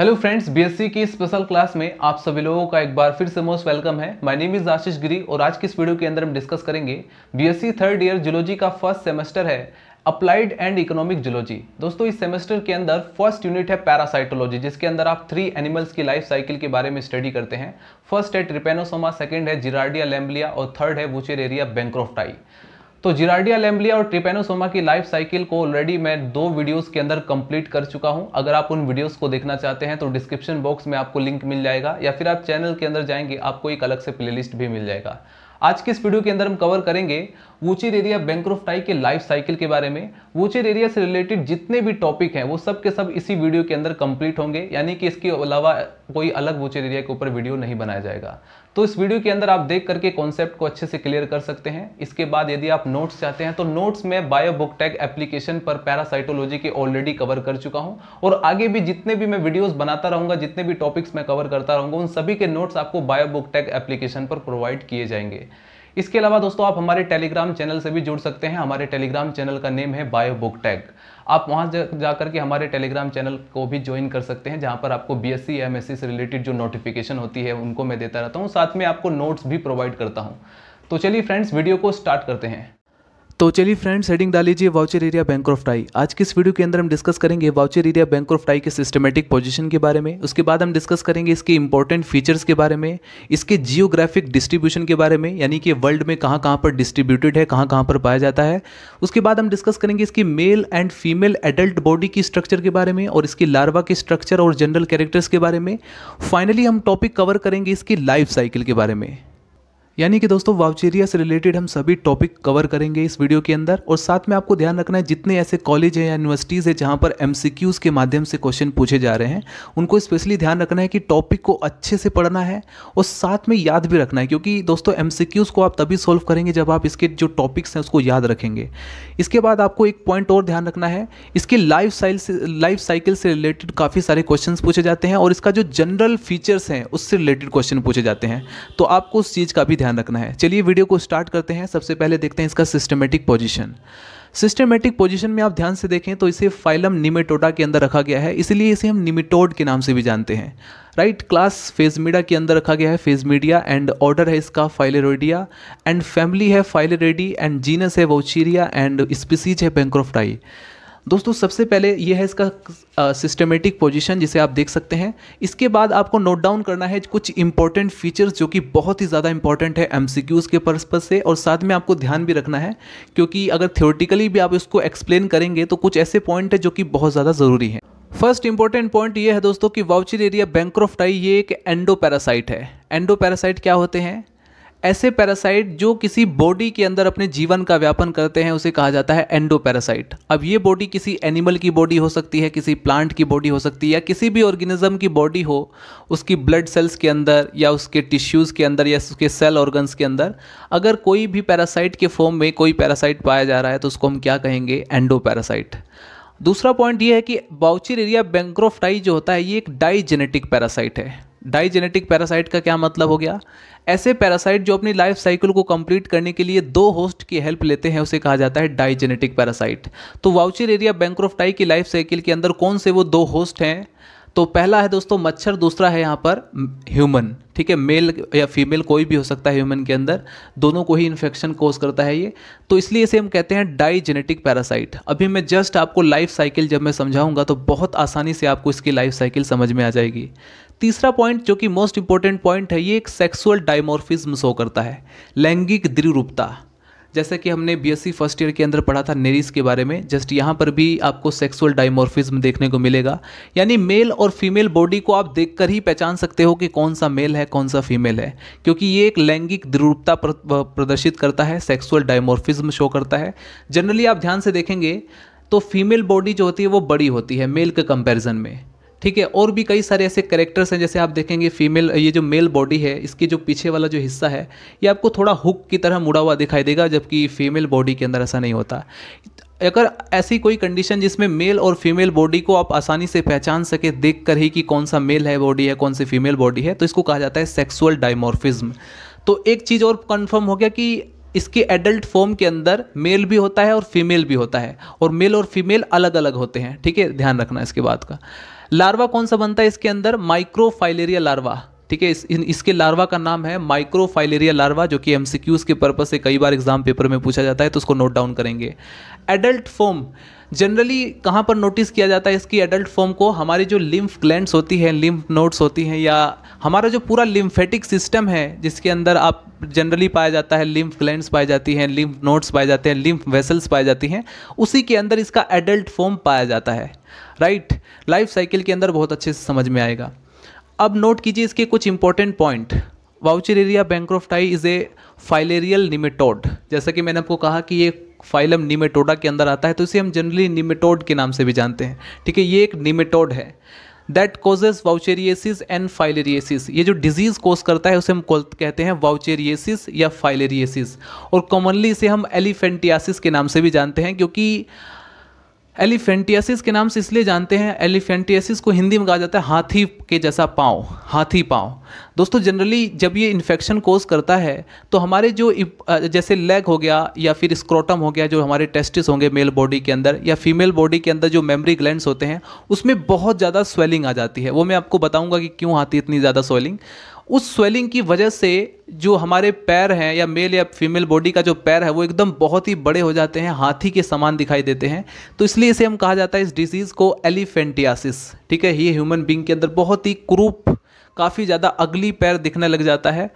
Hello friends BSc की special class में आप सभी लोगों का एक बार फिर से मोस्ट वेलकम है my name is Ashish Giri और आज की इस वीडियो के अंदर हम डिस्कस करेंगे बीएससी थर्ड ईयर जियोलॉजी का फर्स्ट सेमेस्टर है अप्लाइड एंड इकोनॉमिक जियोलॉजी दोस्तों इस सेमेस्टर के अंदर फर्स्ट यूनिट है पैरासाइटोलॉजी जिसके अंदर आप थ्री एनिमल्स की लाइफ साइकिल के बारे में स्टडी करते हैं फर्स्ट है ट्रिपेनोसोमा सेकेंड है जिराडिया लेम्बलिया और थर्ड है वुचेरेरिया बैंक्रोफ्टाई तो जिराडिया लेम्बलिया और ट्रिपेनोसोमा की लाइफ साइकिल को ऑलरेडी मैं दो वीडियोस के अंदर कंप्लीट कर चुका हूं अगर आप उन वीडियोस को देखना चाहते हैं तो डिस्क्रिप्शन बॉक्स में आपको लिंक मिल जाएगा या फिर आप चैनल के अंदर जाएंगे आपको एक अलग से प्लेलिस्ट भी मिल जाएगा आज की इस वीडियो के अंदर हम कवर करेंगे वोचेर एरिया बैंक्रोफ्टाई के लाइफ साइकिल के बारे में वोचेर एरिया से रिलेटेड जितने भी टॉपिक हैं वो सब के सब इसी वीडियो के अंदर कंप्लीट होंगे यानी कि इसके अलावा कोई अलग वोचेर एरिया के ऊपर वीडियो नहीं बनाया जाएगा तो इस वीडियो के अंदर आप देख करके कॉन्सेप्ट को अच्छे से क्लियर कर सकते हैं इसके बाद यदि आप नोट्स चाहते हैं तो नोट्स में बायोबुक टैग एप्लीकेशन पर पैरासाइटोलॉजी के ऑलरेडी कवर कर चुका हूं और आगे भी जितने भी मैं वीडियोस बनाता रहूंगा जितने भी टॉपिक्स मैं कवर करता रहूंगा उन सभी के नोट्स आपको बायोबुक टैग एप्लीकेशन पर प्रोवाइड किए जाएंगे इसके अलावा दोस्तों आप हमारे टेलीग्राम चैनल से भी जुड़ सकते हैं हमारे टेलीग्राम चैनल का नेम है बायो बुक टैग आप वहाँ जाकर के हमारे टेलीग्राम चैनल को भी ज्वाइन कर सकते हैं जहाँ पर आपको बी एस सी एम से रिलेटेड जो नोटिफिकेशन होती है उनको मैं देता रहता हूँ साथ में आपको नोट्स भी प्रोवाइड करता हूँ तो चलिए फ्रेंड्स वीडियो को स्टार्ट करते हैं तो चलिए फ्रेंड्स हेडिंग डाल लीजिए Wuchereria bancrofti आज की इस वीडियो के अंदर हम डिस्कस करेंगे Wuchereria bancrofti के सिस्टमेटिक पोजीशन के बारे में उसके बाद हम डिस्कस करेंगे इसके इंपॉर्टेंट फीचर्स के बारे में इसके जियोग्राफिक डिस्ट्रीब्यूशन के बारे में यानी कि वर्ल्ड में कहाँ कहाँ पर डिस्ट्रीब्यूटेड है कहाँ कहाँ पर पाया जाता है उसके बाद हम डिस्कस करेंगे इसकी male and female adult body की स्ट्रक्चर के बारे में और इसकी लार्वा के स्ट्रक्चर और जनरल कैरेक्टर्स के बारे में फाइनली हम टॉपिक कवर करेंगे इसकी लाइफ साइकिल के बारे में यानी कि दोस्तों वाउचेरिया से रिलेटेड हम सभी टॉपिक कवर करेंगे इस वीडियो के अंदर और साथ में आपको ध्यान रखना है जितने ऐसे कॉलेज हैं या यूनिवर्सिटीज़ है जहाँ पर एम के माध्यम से क्वेश्चन पूछे जा रहे हैं उनको स्पेशली ध्यान रखना है कि टॉपिक को अच्छे से पढ़ना है और साथ में याद भी रखना है क्योंकि दोस्तों एम को आप तभी सॉल्व करेंगे जब आप इसके जो टॉपिक्स हैं उसको याद रखेंगे इसके बाद आपको एक पॉइंट और ध्यान रखना है इसके लाइफ साइल से लाइफ साइकिल से रिलेटेड काफ़ी सारे क्वेश्चन पूछे जाते हैं और इसका जो जनरल फीचर्स हैं उससे रिलेटेड क्वेश्चन पूछे जाते हैं तो आपको उस चीज़ का भी ध्यान ध्यान रखना है चलिए वीडियो को स्टार्ट करते हैं सबसे पहले देखते हैं इसका सिस्टमेटिक पोजीशन सिस्टमेटिक पोजीशन में आप ध्यान से देखें तो इसे फाइलम निमेटोडा के अंदर रखा गया है इसलिए इसे हम निमेटोड के नाम से भी जानते हैं राइट क्लास फेजमीडा के अंदर रखा गया है फेजमीडिया एंड ऑर्डर है इसका फाइलेरोडिया एंड फैमिली है फाइलेरेडी एंड जीनस है वोचीरिया एंड स्पीसीज है बैंक्रोफ्टाई दोस्तों सबसे पहले ये है इसका सिस्टमेटिक पोजीशन जिसे आप देख सकते हैं इसके बाद आपको नोट डाउन करना है कुछ इंपॉर्टेंट फीचर्स जो कि बहुत ही ज़्यादा इंपॉर्टेंट है एम के पर्सपज से और साथ में आपको ध्यान भी रखना है क्योंकि अगर थ्योरेटिकली भी आप इसको एक्सप्लेन करेंगे तो कुछ ऐसे पॉइंट है जो कि बहुत ज़्यादा ज़रूरी है फर्स्ट इंपॉर्टेंट पॉइंट ये है दोस्तों कि वाउचर एरिया बैंक्रोफ्टाई ये एक एंडो पैरासाइट है एंडो पैरासाइट क्या होते हैं ऐसे पैरासाइट जो किसी बॉडी के अंदर अपने जीवन का व्यापन करते हैं उसे कहा जाता है एंडो पैरासाइट अब ये बॉडी किसी एनिमल की बॉडी हो सकती है किसी प्लांट की बॉडी हो सकती है या किसी भी ऑर्गेनिज्म की बॉडी हो उसकी ब्लड सेल्स के अंदर या उसके टिश्यूज़ के अंदर या उसके सेल ऑर्गन्स के अंदर अगर कोई भी पैरासाइट के फॉर्म में कोई पैरासाइट पाया जा रहा है तो उसको हम क्या कहेंगे एंडो पैरासाइट दूसरा पॉइंट ये है कि बाउचिर एरिया बैंक्रोफ्टाई जो होता है ये एक डाई जेनेटिक पैरासाइट है डाइजेनेटिक पैरासाइट का क्या मतलब हो गया ऐसे पैरासाइट जो अपनी लाइफ साइकिल को कंप्लीट करने के लिए दो होस्ट की हेल्प लेते हैं उसे कहा जाता है डाइजेनेटिक पैरासाइट तो वाउचर एरिया टाई की लाइफ साइकिल के अंदर कौन से वो दो होस्ट हैं तो पहला है दोस्तों मच्छर दूसरा है यहाँ पर ह्यूमन ठीक है मेल या फीमेल कोई भी हो सकता है ह्यूमन के अंदर दोनों को ही इन्फेक्शन कोज करता है ये तो इसलिए इसे हम कहते हैं जेनेटिक पैरासाइट अभी मैं जस्ट आपको लाइफ साइकिल जब मैं समझाऊंगा तो बहुत आसानी से आपको इसकी लाइफ साइकिल समझ में आ जाएगी तीसरा पॉइंट जो कि मोस्ट इंपॉर्टेंट पॉइंट है ये एक सेक्सुअल डायमोर्फिज्म शो करता है लैंगिक द्रिरूपता जैसे कि हमने बीएससी फर्स्ट ईयर के अंदर पढ़ा था नेरिस के बारे में जस्ट यहाँ पर भी आपको सेक्सुअल डाइमोर्फिज्म देखने को मिलेगा यानी मेल और फीमेल बॉडी को आप देख ही पहचान सकते हो कि कौन सा मेल है कौन सा फीमेल है क्योंकि ये एक लैंगिक द्रूपता प्रदर्शित करता है सेक्सुअल डाइमोर्फिज्म शो करता है जनरली आप ध्यान से देखेंगे तो फीमेल बॉडी जो होती है वो बड़ी होती है मेल के कंपैरिजन में ठीक है और भी कई सारे ऐसे करेक्टर्स हैं जैसे आप देखेंगे फीमेल ये जो मेल बॉडी है इसकी जो पीछे वाला जो हिस्सा है ये आपको थोड़ा हुक की तरह मुड़ा हुआ दिखाई देगा जबकि फीमेल बॉडी के अंदर ऐसा नहीं होता अगर ऐसी कोई कंडीशन जिसमें मेल और फीमेल बॉडी को आप आसानी से पहचान सके देख कर ही कि कौन सा मेल है बॉडी है कौन सी फीमेल बॉडी है तो इसको कहा जाता है सेक्सुअल डायमोर्फिज्म तो एक चीज़ और कन्फर्म हो गया कि इसके एडल्ट फॉर्म के अंदर मेल भी होता है और फीमेल भी होता है और मेल और फीमेल अलग अलग होते हैं ठीक है ध्यान रखना इसके बात का लार्वा कौन सा बनता है इसके अंदर माइक्रोफाइलेरिया लार्वा ठीक है इस, इसके लार्वा का नाम है माइक्रोफाइलेरिया लार्वा जो कि एमसीक्यूज के पर्पज से कई बार एग्जाम पेपर में पूछा जाता है तो उसको नोट डाउन करेंगे एडल्ट फोम जनरली कहाँ पर नोटिस किया जाता है इसकी एडल्ट फॉर्म को हमारी जो लिम्फ ग्लैंड्स होती हैं लिम्फ नोड्स होती हैं या हमारा जो पूरा लिम्फेटिक सिस्टम है जिसके अंदर आप जनरली पाया जाता है लिम्फ ग्लैंड्स पाई जाती हैं लिम्फ नोड्स पाए जाते हैं लिम्फ वेसल्स पाई जाती हैं उसी के अंदर इसका एडल्ट फॉर्म पाया जाता है राइट लाइफ साइकिल के अंदर बहुत अच्छे से समझ में आएगा अब नोट कीजिए इसके कुछ important point Wuchereria bancrofti is a filarial nematode जैसा कि मैंने आपको कहा कि ये फाइलम निमेटोडा के अंदर आता है तो इसे हम जनरली निमेटोड के नाम से भी जानते हैं ठीक है ये एक निमेटोड है that causes wuchereriasis and filariasis ये जो डिजीज़ कोज करता है उसे हम कहते हैं वाउचेरिएसिस या फाइलेरिएसिस और कॉमनली इसे हम एलिफेंटियासिस के नाम से भी जानते हैं क्योंकि एलिफेंटियासिस के नाम से इसलिए जानते हैं एलिफेंटियासिस को हिंदी में कहा जाता है हाथी के जैसा पाँव हाथी पाँव दोस्तों जनरली जब ये इन्फेक्शन कोज करता है तो हमारे जो जैसे लेग हो गया या फिर स्क्रोटम हो गया जो हमारे टेस्टिस होंगे मेल बॉडी के अंदर या फीमेल बॉडी के अंदर जो मेमरी ग्लैंड होते हैं उसमें बहुत ज़्यादा स्वेलिंग आ जाती है वो मैं आपको बताऊँगा कि क्यों आती इतनी ज़्यादा स्वेलिंग उस स्वेलिंग की वजह से जो हमारे पैर हैं या मेल या फीमेल बॉडी का जो पैर है वो एकदम बहुत ही बड़े हो जाते हैं हाथी के समान दिखाई देते हैं तो इसलिए इसे हम कहा जाता है इस डिजीज को एलिफेंटियासिस ठीक है ये ह्यूमन बींग के अंदर बहुत ही क्रूप काफ़ी ज़्यादा अगली पैर दिखने लग जाता है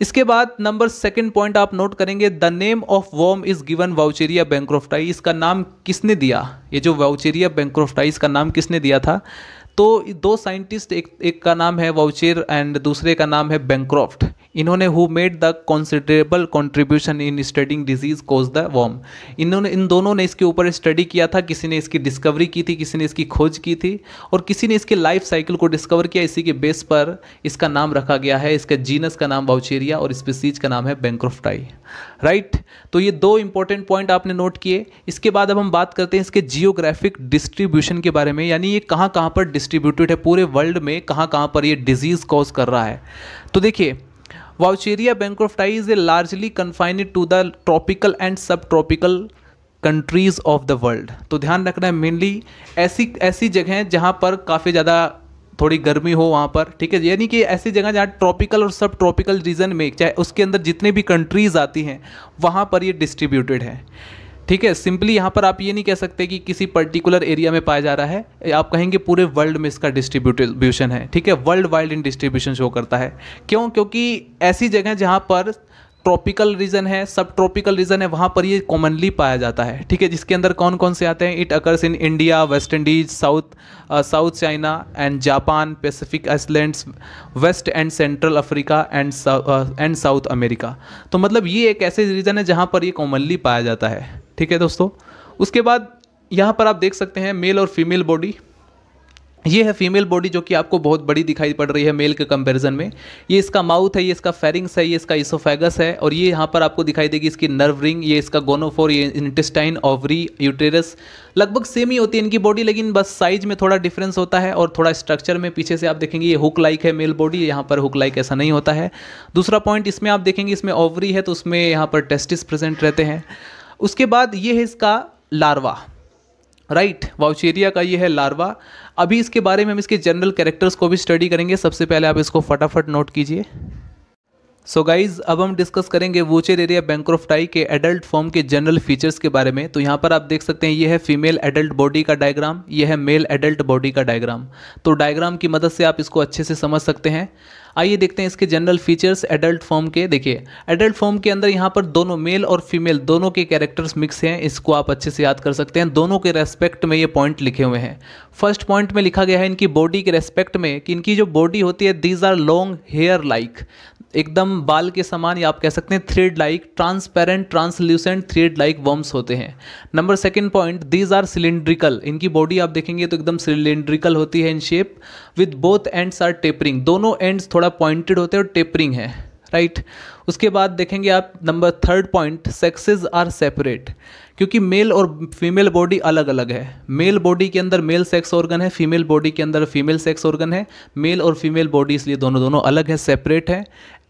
इसके बाद नंबर सेकंड पॉइंट आप नोट करेंगे the name of worm is given Wuchereria bancrofti इसका नाम किसने दिया ये जो वाउचेरिया बैंक्रोफ्टाई इसका नाम किसने दिया था तो दो साइंटिस्ट एक एक का नाम है वाउचेर एंड दूसरे का नाम है बैंक्रॉफ्ट इन्होंने who made the considerable contribution in studying disease cause the worm इन्होंने इन दोनों ने इसके ऊपर स्टडी किया था किसी ने इसकी डिस्कवरी की थी किसी ने इसकी खोज की थी और किसी ने इसके लाइफ साइकिल को डिस्कवर किया इसी के बेस पर इसका नाम रखा गया है इसका जीनस का नाम बाउचेरिया और स्पीसीज का नाम है बैंक्रोफ्टाई राइट right? तो ये दो इंपॉर्टेंट पॉइंट आपने नोट किए इसके बाद अब हम बात करते हैं इसके जियोग्राफिक डिस्ट्रीब्यूशन के बारे में यानी ये कहाँ कहाँ पर डिस्ट्रीब्यूटेड है पूरे वर्ल्ड में कहाँ कहाँ पर ये डिजीज़ कॉज कर रहा है तो देखिए Wuchereria bancrofti is a largely confined to the tropical and subtropical countries of the world तो ध्यान रखना है मेनली ऐसी ऐसी जगह हैं जहाँ पर काफ़ी ज़्यादा थोड़ी गर्मी हो वहाँ पर ठीक है यानी कि ऐसी जगह जहाँ ट्रॉपिकल और सब ट्रॉपिकल रीजन में चाहे उसके अंदर जितने भी कंट्रीज़ आती हैं वहाँ पर ये डिस्ट्रीब्यूटेड है ठीक है सिंपली यहाँ पर आप ये नहीं कह सकते कि किसी पर्टिकुलर एरिया में पाया जा रहा है आप कहेंगे पूरे वर्ल्ड में इसका डिस्ट्रीब्यूशन है ठीक है worldwide in distribution show करता है क्यों क्योंकि ऐसी जगह जहाँ पर ट्रॉपिकल रीजन है सब ट्रॉपिकल रीजन है वहाँ पर ये कॉमनली पाया जाता है ठीक है जिसके अंदर कौन कौन से आते हैं it occurs in India West Indies south South China and Japan Pacific islands West and Central Africa and and South America तो मतलब ये एक ऐसे रीजन है जहाँ पर ये कॉमनली पाया जाता है ठीक है दोस्तों उसके बाद यहाँ पर आप देख सकते हैं मेल और फीमेल बॉडी ये है फीमेल बॉडी जो कि आपको बहुत बड़ी दिखाई पड़ रही है मेल के कंपैरिजन में ये इसका माउथ है ये इसका फेरिंग्स है ये इसका इसोफेगस है और ये यहाँ पर आपको दिखाई देगी इसकी नर्व रिंग ये इसका गोनोफोर ये इंटेस्टाइन ओवरी यूटेरस लगभग सेम ही होती है इनकी बॉडी लेकिन बस साइज में थोड़ा डिफरेंस होता है और थोड़ा स्ट्रक्चर में पीछे से आप देखेंगे ये हुक लाइक है मेल बॉडी यहाँ पर हुक लाइक ऐसा नहीं होता है दूसरा पॉइंट इसमें आप देखेंगे इसमें ओवरी है तो उसमें यहाँ पर टेस्टिस प्रेजेंट रहते हैं उसके बाद ये है इसका लार्वा राइट right, वाउचेरिया का ये है लार्वा अभी इसके बारे में हम इसके जनरल कैरेक्टर्स को भी स्टडी करेंगे सबसे पहले आप इसको फटाफट नोट कीजिए सो so गाइज अब हम डिस्कस करेंगे वोचेर एरिया बैंक्रोफ्टाई के एडल्ट फॉर्म के जनरल फीचर्स के बारे में तो यहाँ पर आप देख सकते हैं ये है फीमेल एडल्ट बॉडी का डायग्राम ये है मेल एडल्ट बॉडी का डायग्राम तो डायग्राम की मदद से आप इसको अच्छे से समझ सकते हैं आइए देखते हैं इसके जनरल फीचर्स एडल्ट फॉर्म के देखिए एडल्ट फॉर्म के अंदर यहाँ पर दोनों मेल और फीमेल दोनों के कैरेक्टर्स मिक्स हैं इसको आप अच्छे से याद कर सकते हैं दोनों के रेस्पेक्ट में ये पॉइंट लिखे हुए हैं फर्स्ट पॉइंट में लिखा गया है इनकी बॉडी के रेस्पेक्ट में कि इनकी जो बॉडी होती है these are long hair like एकदम बाल के समान या आप कह सकते हैं thread like transparent translucent thread like worms होते हैं number second point these are cylindrical इनकी बॉडी आप देखेंगे तो एकदम सिलेंड्रिकल होती है in shape with both ends are tapering दोनों एंड्स थोड़ा पॉइंटेड होते हैं और टेपरिंग है राइट right? उसके बाद देखेंगे आप number third point sexes are separate क्योंकि मेल और फीमेल बॉडी अलग अलग है मेल बॉडी के अंदर मेल सेक्स ऑर्गन है फीमेल बॉडी के अंदर फीमेल सेक्स ऑर्गन है मेल और फीमेल बॉडी इसलिए दोनों दोनों अलग है सेपरेट है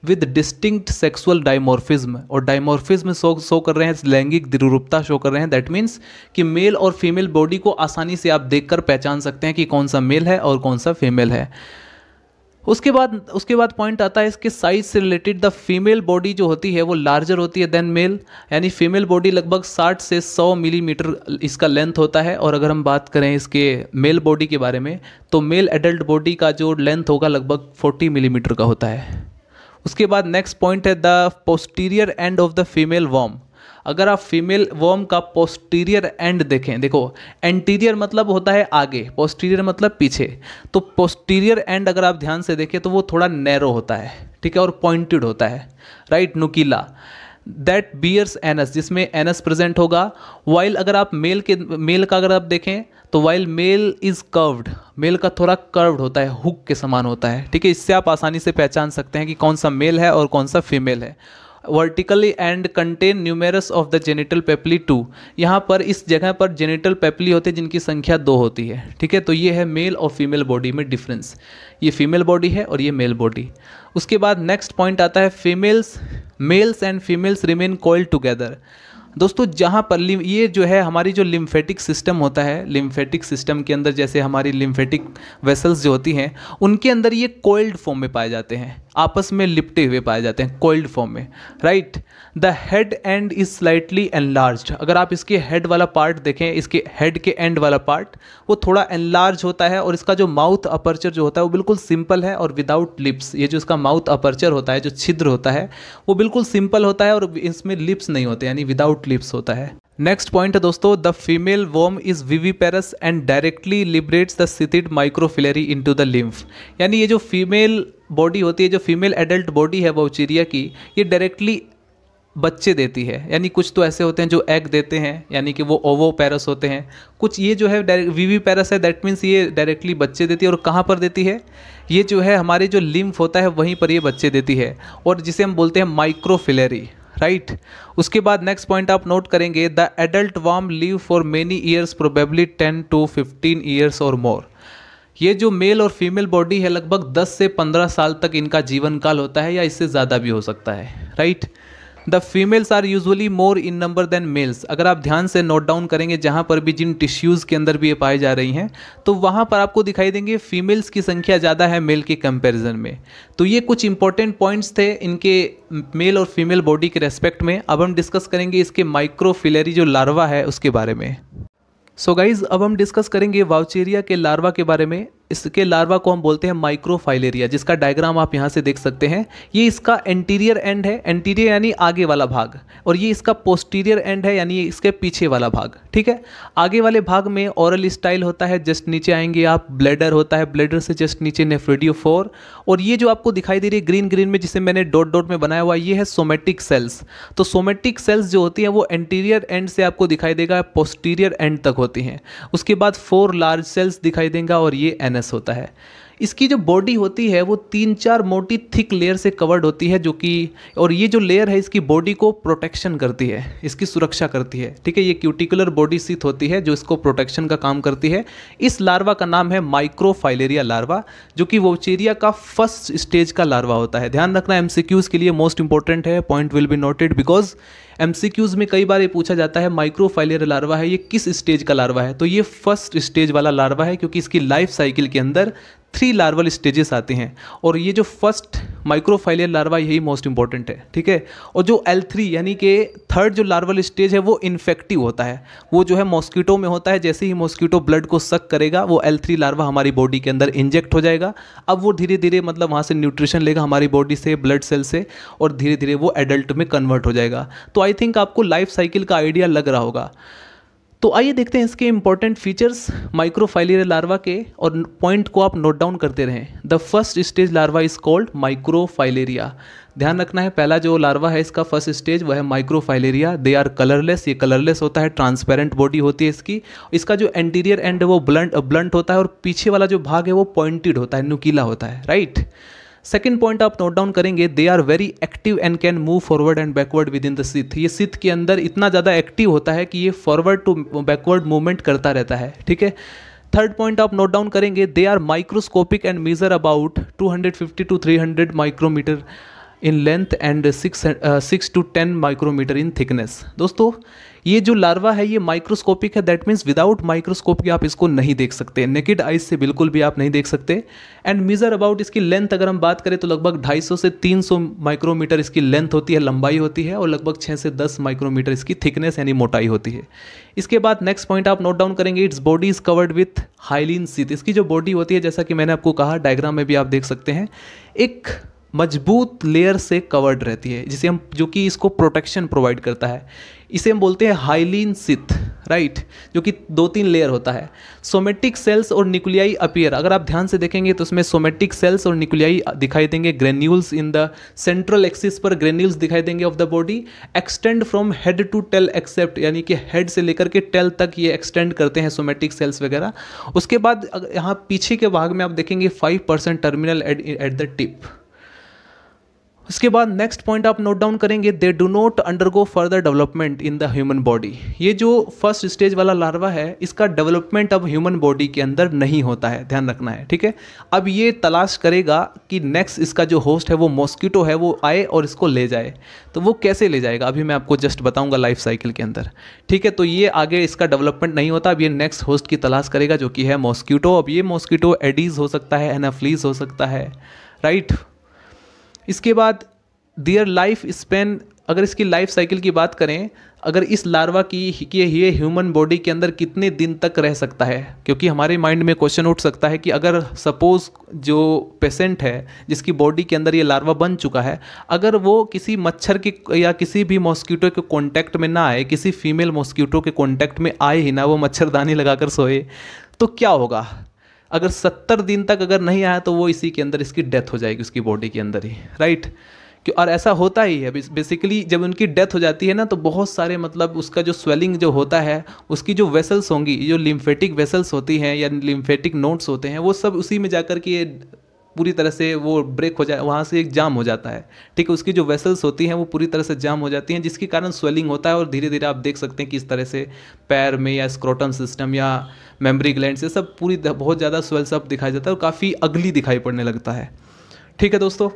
विद डिस्टिंक्ट सेक्सुअल डाइमॉर्फिज्म और डाइमॉर्फिज्म शो शो कर रहे हैं लैंगिक द्रुरूपता शो कर रहे हैं दैट मीन्स कि मेल और फीमेल बॉडी को आसानी से आप देखकर पहचान सकते हैं कि कौन सा मेल है और कौन सा फीमेल है उसके बाद उसके बाद पॉइंट आता है इसके साइज से रिलेटेड द फीमेल बॉडी जो होती है वो लार्जर होती है देन मेल यानी फीमेल बॉडी लगभग 60 से 100 मिलीमीटर mm इसका लेंथ होता है और अगर हम बात करें इसके मेल बॉडी के बारे में तो मेल एडल्ट बॉडी का जो लेंथ होगा लगभग 40 मिलीमीटर mm का होता है उसके बाद नेक्स्ट पॉइंट है the posterior end of the female worm अगर आप फीमेल वॉम का पोस्टीरियर एंड देखें देखो एंटीरियर मतलब होता है आगे पोस्टीरियर मतलब पीछे तो पोस्टीरियर एंड अगर आप ध्यान से देखें तो वो थोड़ा नैरो होता है ठीक है और पॉइंटेड होता है राइट नुकीला दैट बियर्स एनस जिसमें एनस प्रेजेंट होगा वाइल अगर आप मेल के मेल का अगर आप देखें तो while male is curved male का थोड़ा कर्व्ड होता है हुक के समान होता है ठीक है इससे आप आसानी से पहचान सकते हैं कि कौन सा मेल है और कौन सा फीमेल है vertically end contain numerous of the genital papillae two यहाँ पर इस जगह पर जेनिटल पेपली होते हैं जिनकी संख्या दो होती है ठीक है तो ये है मेल और फीमेल बॉडी में डिफरेंस ये फीमेल बॉडी है और ये मेल बॉडी उसके बाद नेक्स्ट पॉइंट आता है females males and females remain coiled together दोस्तों जहाँ पर ये जो है हमारी जो लिम्फेटिक सिस्टम होता है लिम्फेटिक सिस्टम के अंदर जैसे हमारी लिम्फेटिक वेसल्स जो होती हैं उनके अंदर ये कोल्ड फॉर्म में पाए जाते हैं आपस में लिपटे हुए पाए जाते हैं कोल्ड फॉर्म में right the head end is slightly enlarge अगर आप इसके हेड वाला पार्ट देखें इसके हेड के एंड वाला पार्ट वो थोड़ा एनलार्ज होता है और इसका जो माउथ अपर्चर जो होता है वो बिल्कुल सिंपल है और विदाउट लिप्स ये जो इसका माउथ अपर्चर होता है जो छिद्र होता है वो बिल्कुल सिंपल होता है और इसमें लिप्स नहीं होते यानी विदाउट लिप्स होता है नेक्स्ट पॉइंट है दोस्तों the female worm is viviparous and directly liberates the sheathed microfilariae to the lymph यानी ये जो फीमेल बॉडी होती है जो फीमेल एडल्ट बॉडी है बाउचीरिया की ये डायरेक्टली बच्चे देती है यानी कुछ तो ऐसे होते हैं जो एग देते हैं यानी कि वो ओवो पैरस होते हैं कुछ ये जो है डायरेक्ट वीवी पैरस है दैट मीन्स ये डायरेक्टली बच्चे देती है और कहाँ पर देती है ये जो है हमारे जो लिम्फ होता है वहीं पर ये बच्चे देती है और जिसे हम बोलते हैं माइक्रोफिलेरी राइट right? उसके बाद नेक्स्ट पॉइंट आप नोट करेंगे the adult worm live for many years probably ten to fifteen years और मोर ये जो मेल और फीमेल बॉडी है लगभग 10 से 15 साल तक इनका जीवन काल होता है या इससे ज़्यादा भी हो सकता है right the females are usually more in number than males अगर आप ध्यान से नोट डाउन करेंगे जहाँ पर भी जिन टिश्यूज़ के अंदर भी ये पाई जा रही हैं तो वहाँ पर आपको दिखाई देंगे फीमेल्स की संख्या ज़्यादा है मेल के कंपेरिजन में तो ये कुछ इंपॉर्टेंट पॉइंट्स थे इनके मेल और फीमेल बॉडी के रेस्पेक्ट में अब हम डिस्कस करेंगे इसके माइक्रोफिलरी जो लार्वा है उसके बारे में सो so गाइज अब हम डिस्कस करेंगे वाउचेरिया के लार्वा के बारे में इसके लार्वा को हम बोलते हैं माइक्रोफाइलेरिया जिसका डायग्राम आप यहाँ से देख सकते हैं ये इसका एंटीरियर एंड है एंटीरियर यानी आगे वाला भाग और ये इसका पोस्टीरियर एंड है यानी इसके पीछे वाला भाग ठीक है आगे वाले भाग में औरल स्टाइल होता है जस्ट नीचे आएंगे आप ब्लेडर होता है ब्लेडर से जस्ट नीचे नेफ्रेडियो फोर और ये जो आपको दिखाई दे रही है ग्रीन ग्रीन में जिसे मैंने डॉट डॉट में बनाया हुआ ये है सोमेटिक सेल्स तो सोमेटिक सेल्स जो होती हैं वो एंटीरियर एंड से आपको दिखाई देगा पोस्टीरियर एंड तक होती हैं उसके बाद फोर लार्ज सेल्स दिखाई देगा और ये एनर्जी माइनस होता है इसकी जो बॉडी होती है वो तीन चार मोटी थिक लेयर से कवर्ड होती है जो कि और ये जो लेयर है इसकी बॉडी को प्रोटेक्शन करती है इसकी सुरक्षा करती है ठीक है ये क्यूटिकुलर बॉडी सीथ होती है जो इसको प्रोटेक्शन का काम करती है इस लार्वा का नाम है माइक्रोफाइलेरिया लार्वा जो कि वोचेरिया का फर्स्ट स्टेज का लार्वा होता है ध्यान रखना एम के लिए मोस्ट इंपॉर्टेंट है point will be noted because M में कई बार ये पूछा जाता है माइक्रोफाइलियर लार्वा है ये किस स्टेज का लार्वा है तो ये फर्स्ट स्टेज वाला लार्वा है क्योंकि इसकी लाइफ साइकिल के अंदर थ्री लार्वल स्टेजेस आते हैं और ये जो फर्स्ट माइक्रोफाइलियर लार्वा यही मोस्ट इंपॉर्टेंट है ठीक है और जो एल थ्री यानी कि थर्ड जो लार्वल स्टेज है वो इन्फेक्टिव होता है वो जो है मॉस्किटो में होता है जैसे ही मॉस्किटो ब्लड को सक करेगा वो एल थ्री लार्वा हमारी बॉडी के अंदर इंजेक्ट हो जाएगा अब वो धीरे धीरे मतलब वहाँ से न्यूट्रिशन लेगा हमारी बॉडी से ब्लड सेल से और धीरे धीरे वो एडल्ट में कन्वर्ट हो जाएगा तो आई थिंक आपको लाइफ साइकिल का आइडिया लग रहा होगा तो आइए देखते हैं इसके इंपॉर्टेंट फीचर्स माइक्रोफाइलेरिया लार्वा के और पॉइंट को आप नोट डाउन करते रहें the first stage larva is called microfilaria ध्यान रखना है पहला जो लार्वा है इसका फर्स्ट स्टेज वह है माइक्रोफाइलेरिया दे आर कलरलेस ये कलरलेस होता है ट्रांसपेरेंट बॉडी होती है इसकी इसका जो एंटीरियर एंड है वो ब्लंट ब्लंट होता है और पीछे वाला जो भाग है वो पॉइंटेड होता है नुकीला होता है राइट right? सेकेंड पॉइंट आप नोट डाउन करेंगे they are very active and can move forward and backward within the sheath ये सिथ के अंदर इतना ज़्यादा एक्टिव होता है कि ये फॉरवर्ड टू बैकवर्ड मूवमेंट करता रहता है ठीक है थर्ड पॉइंट आप नोट डाउन करेंगे they are microscopic and measure about 250 to 300 micrometre in length and six six to ten micrometre in thickness दोस्तों ये जो लार्वा है ये माइक्रोस्कोपिक है दैट मीन्स विदाउट माइक्रोस्कोप आप इसको नहीं देख सकते नेकेड आइज से बिल्कुल भी आप नहीं देख सकते एंड मीजर अबाउट इसकी लेंथ अगर हम बात करें तो लगभग 250 से 300 माइक्रोमीटर इसकी लेंथ होती है लंबाई होती है और लगभग 6 से 10 माइक्रोमीटर इसकी थिकनेस यानी मोटाई होती है इसके बाद नेक्स्ट पॉइंट आप नोट डाउन करेंगे its body is covered with hyaline sheath इसकी जो बॉडी होती है जैसा कि मैंने आपको कहा डायग्राम में भी आप देख सकते हैं एक मजबूत लेयर से कवर्ड रहती है जिसे हम जो कि इसको प्रोटेक्शन प्रोवाइड करता है इसे हम बोलते हैं हाइलिन सिथ राइट जो कि दो तीन लेयर होता है सोमेटिक सेल्स और निकुलियाई अपीयर अगर आप ध्यान से देखेंगे तो उसमें सोमेटिक सेल्स और निकुलियाई दिखाई देंगे granules in the central axis पर ग्रेन्यूल्स दिखाई देंगे of the body extend from head to tail except यानी कि हेड से लेकर के टेल तक ये एक्सटेंड करते हैं सोमेटिक सेल्स वगैरह उसके बाद यहाँ पीछे के भाग में आप देखेंगे five percent terminal at the tip उसके बाद नेक्स्ट पॉइंट आप नोट डाउन करेंगे they do not undergo further development in the human body ये जो फर्स्ट स्टेज वाला लार्वा है इसका डेवलपमेंट अब ह्यूमन बॉडी के अंदर नहीं होता है ध्यान रखना है ठीक है अब ये तलाश करेगा कि नेक्स्ट इसका जो होस्ट है वो मॉस्किटो है वो आए और इसको ले जाए तो वो कैसे ले जाएगा अभी मैं आपको जस्ट बताऊँगा लाइफ साइकिल के अंदर ठीक है तो ये आगे इसका डेवलपमेंट नहीं होता अब ये नेक्स्ट होस्ट की तलाश करेगा जो कि है मॉस्किटो अब ये मॉस्किटो एडीज़ हो सकता है एनाफ्लीज हो सकता है राइट right? इसके बाद दियर लाइफ स्पेन अगर इसकी लाइफ साइकिल की बात करें अगर इस लार्वा की ये ये ह्यूमन बॉडी के अंदर कितने दिन तक रह सकता है क्योंकि हमारे माइंड में क्वेश्चन उठ सकता है कि अगर सपोज जो पेशेंट है जिसकी बॉडी के अंदर ये लार्वा बन चुका है अगर वो किसी मच्छर के या किसी भी मॉस्किटो के कॉन्टैक्ट में ना आए किसी फीमेल मॉस्किटो के कॉन्टैक्ट में आए ही ना वो मच्छरदानी लगाकर सोए तो क्या होगा अगर सत्तर दिन तक अगर नहीं आया तो वो इसी के अंदर इसकी डेथ हो जाएगी उसकी बॉडी के अंदर ही राइट क्यों और ऐसा होता ही है बेसिकली जब उनकी डेथ हो जाती है ना तो बहुत सारे मतलब उसका जो स्वेलिंग जो होता है उसकी जो वेसल्स होंगी जो लिम्फेटिक वेसल्स होती हैं या लिम्फेटिक नोट्स होते हैं वो सब उसी में जाकर के पूरी तरह से वो ब्रेक हो जाए वहाँ से एक जाम हो जाता है ठीक है उसकी जो वेसल्स होती हैं वो पूरी तरह से जाम हो जाती हैं जिसके कारण स्वेलिंग होता है और धीरे धीरे आप देख सकते हैं कि इस तरह से पैर में या स्क्रोटम सिस्टम या मेमरी ग्लैंड से सब पूरी बहुत ज़्यादा स्वेल्स अप दिखाई जाता है और काफ़ी अगली दिखाई पड़ने लगता है ठीक है दोस्तों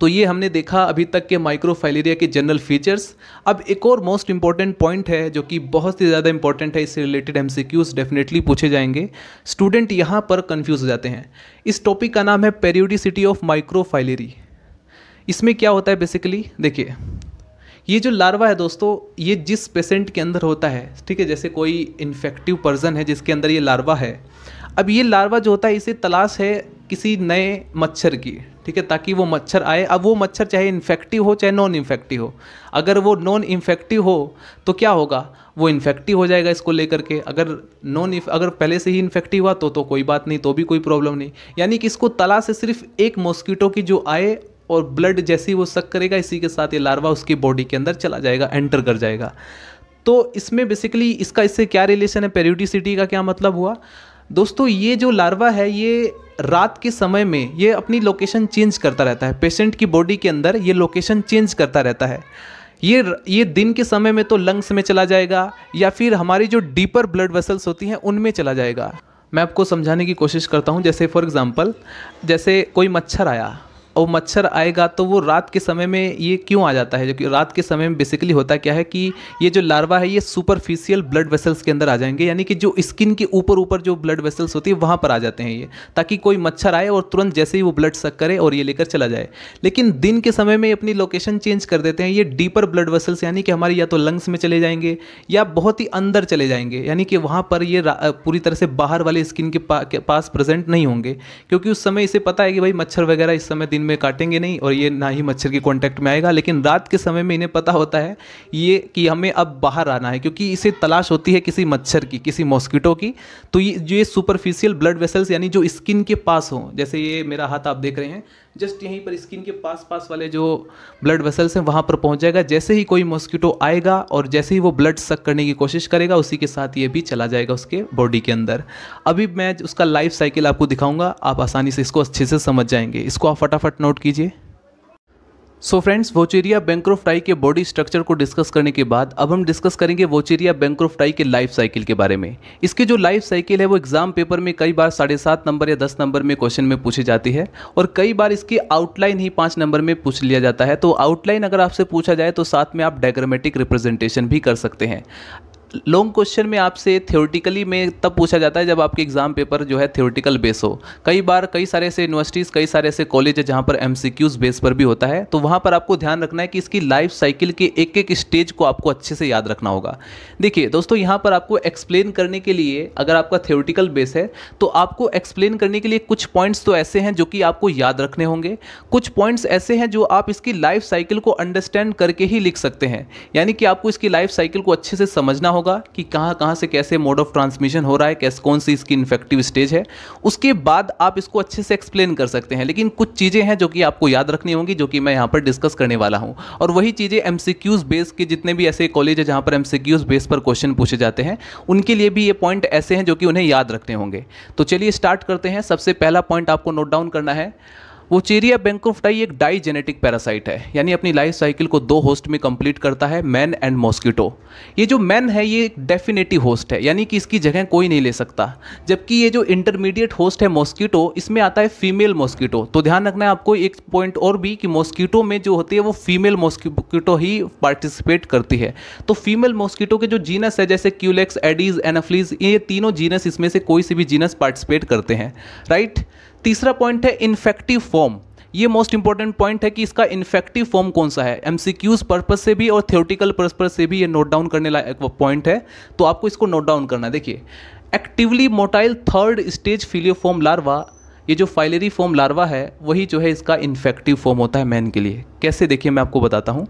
तो ये हमने देखा अभी तक के माइक्रोफाइलेरिया के जनरल फीचर्स अब एक और मोस्ट इंपॉर्टेंट पॉइंट है जो कि बहुत ही ज़्यादा इंपॉर्टेंट है इससे रिलेटेड एम डेफिनेटली पूछे जाएंगे स्टूडेंट यहाँ पर कन्फ्यूज़ हो जाते हैं इस टॉपिक का नाम है पेरियोडिसिटी ऑफ माइक्रोफाइलेरी इसमें क्या होता है बेसिकली देखिए ये जो लार्वा है दोस्तों ये जिस पेशेंट के अंदर होता है ठीक है जैसे कोई इन्फेक्टिव पर्सन है जिसके अंदर ये लार्वा है अब ये लार्वा जो होता है इसे तलाश है किसी नए मच्छर की ठीक है ताकि वो मच्छर आए अब वो मच्छर चाहे इन्फेक्टिव हो चाहे नॉन इन्फेक्टिव हो अगर वो नॉन इन्फेक्टिव हो तो क्या होगा वो इन्फेक्टिव हो जाएगा इसको लेकर के अगर नॉन अगर पहले से ही इन्फेक्टिव हुआ तो तो कोई बात नहीं तो भी कोई प्रॉब्लम नहीं यानी कि इसको तला से सिर्फ एक मॉस्किटो की जो आए और ब्लड जैसे ही वो सक करेगा इसी के साथ ये लार्वा उसकी बॉडी के अंदर चला जाएगा एंटर कर जाएगा तो इसमें बेसिकली इसका इससे क्या रिलेशन है पेरियोडिसिटी का क्या मतलब हुआ दोस्तों ये जो लार्वा है ये रात के समय में ये अपनी लोकेशन चेंज करता रहता है पेशेंट की बॉडी के अंदर ये लोकेशन चेंज करता रहता है ये ये दिन के समय में तो लंग्स में चला जाएगा या फिर हमारी जो डीपर ब्लड वेसल्स होती हैं उनमें चला जाएगा मैं आपको समझाने की कोशिश करता हूँ जैसे फॉर एग्ज़ाम्पल जैसे कोई मच्छर आया और मच्छर आएगा तो वो रात के समय में ये क्यों आ जाता है जो कि रात के समय में बेसिकली होता क्या है कि ये जो लार्वा है ये सुपरफिशियल ब्लड वेसल्स के अंदर आ जाएंगे यानी कि जो स्किन के ऊपर ऊपर जो ब्लड वेसल्स होती है वहाँ पर आ जाते हैं ये ताकि कोई मच्छर आए और तुरंत जैसे ही वो ब्लड सक करे और ये लेकर चला जाए लेकिन दिन के समय में अपनी लोकेशन चेंज कर देते हैं ये डीपर ब्लड वेसल्स यानी कि हमारे या तो लंग्स में चले जाएंगे या बहुत ही अंदर चले जाएंगे यानी कि वहाँ पर ये पूरी तरह से बाहर वाले स्किन के, पा, के पास प्रेजेंट नहीं होंगे क्योंकि उस समय इसे पता है कि भाई मच्छर वगैरह इस समय दिन में काटेंगे नहीं और ये ना ही मच्छर के कॉन्टैक्ट में आएगा लेकिन रात के समय में इन्हें पता होता है ये कि हमें अब बाहर आना है क्योंकि इसे तलाश होती है किसी मच्छर की किसी मॉस्किटो की तो ये जो ये सुपरफिशियल ब्लड वेसल्स यानी जो स्किन के पास हों जैसे ये मेरा हाथ आप देख रहे हैं जस्ट यहीं पर स्किन के पास पास वाले जो ब्लड वेसल्स हैं वहाँ पर पहुँच जाएगा जैसे ही कोई मॉस्किटो आएगा और जैसे ही वो ब्लड सक करने की कोशिश करेगा उसी के साथ ये भी चला जाएगा उसके बॉडी के अंदर अभी मैं उसका लाइफ साइकिल आपको दिखाऊंगा आप आसानी से इसको अच्छे से समझ जाएंगे इसको आप फटाफट नोट कीजिए सो फ्रेंड्स वोचेरिया बैंक्रोफ्टाई के बॉडी स्ट्रक्चर को डिस्कस करने के बाद अब हम डिस्कस करेंगे वोचेरिया बैंक्रोफ्टाई के लाइफ साइकिल के बारे में इसकी जो लाइफ साइकिल है वो एग्जाम पेपर में कई बार साढ़े सात नंबर या दस नंबर में क्वेश्चन में पूछी जाती है और कई बार इसकी आउटलाइन ही पाँच नंबर में पूछ लिया जाता है तो आउटलाइन अगर आपसे पूछा जाए तो साथ में आप डायग्रामेटिक रिप्रेजेंटेशन भी कर सकते हैं लॉन्ग क्वेश्चन में आपसे थ्योरेटिकली में तब पूछा जाता है जब आपके एग्ज़ाम पेपर जो है थ्योरेटिकल बेस हो कई बार कई सारे ऐसे यूनिवर्सिटीज़ कई सारे ऐसे कॉलेज है जहाँ पर एम बेस पर भी होता है तो वहाँ पर आपको ध्यान रखना है कि इसकी लाइफ साइकिल के एक एक स्टेज को आपको अच्छे से याद रखना होगा देखिए दोस्तों यहाँ पर आपको एक्सप्लेन करने के लिए अगर आपका थ्योरेटिकल बेस है तो आपको एक्सप्लेन करने के लिए कुछ पॉइंट्स तो ऐसे हैं जो कि आपको याद रखने होंगे कुछ पॉइंट्स ऐसे हैं जो आप इसकी लाइफ साइकिल को अंडरस्टैंड करके ही लिख सकते हैं यानी कि आपको इसकी लाइफ साइकिल को अच्छे से समझना होगा कि कहाँ कहाँ से कैसे मोड ऑफ ट्रांसमिशन हो रहा है कैसे कौन सी इसकी इन्फेक्टिव स्टेज है उसके बाद आप इसको अच्छे से एक्सप्लेन कर सकते हैं लेकिन कुछ चीज़ें हैं जो कि आपको याद रखनी होंगी जो कि मैं यहाँ पर डिस्कस करने वाला हूँ और वही चीज़ें एम बेस के जितने भी ऐसे कॉलेज है जहाँ पर एम बेस पर क्वेश्चन पूछे जाते हैं उनके लिए भी ये पॉइंट ऐसे हैं जो कि उन्हें याद रखने होंगे तो चलिए स्टार्ट करते हैं सबसे पहला पॉइंट आपको नोट डाउन करना है वोचेरिया बैंकोफ्टाई एक डाई जेनेटिक पैरासाइट है यानी अपनी लाइफ साइकिल को दो होस्ट में कंप्लीट करता है मैन एंड मॉस्किटो ये जो मैन है ये एक डेफिनेटिव होस्ट है यानी कि इसकी जगह कोई नहीं ले सकता जबकि ये जो इंटरमीडिएट होस्ट है मॉस्किटो इसमें आता है फीमेल मॉस्किटो तो ध्यान रखना है आपको एक पॉइंट और भी कि मॉस्किटो में जो होती है वो फीमेल मॉस्किटो ही पार्टिसिपेट करती है तो फीमेल मॉस्किटो के जो जीनस है जैसे क्यूलेक्स एडीज एनाफ्लीज ये तीनों जीनस इसमें से कोई से भी जीनस पार्टिसिपेट करते हैं राइट तीसरा पॉइंट है इन्फेक्टिव फॉर्म ये मोस्ट इंपॉर्टेंट पॉइंट है कि इसका इन्फेक्टिव फॉर्म कौन सा है एम सी क्यूज पर्पज से भी और थियोटिकल पर्पज से भी ये नोट डाउन करने लायक पॉइंट है तो आपको इसको नोट डाउन करना है देखिए actively motile third stage filariform larva ये जो फाइलेरी फॉर्म लार्वा है वही जो है इसका इन्फेक्टिव फॉर्म होता है मैन के लिए कैसे देखिए मैं आपको बताता हूँ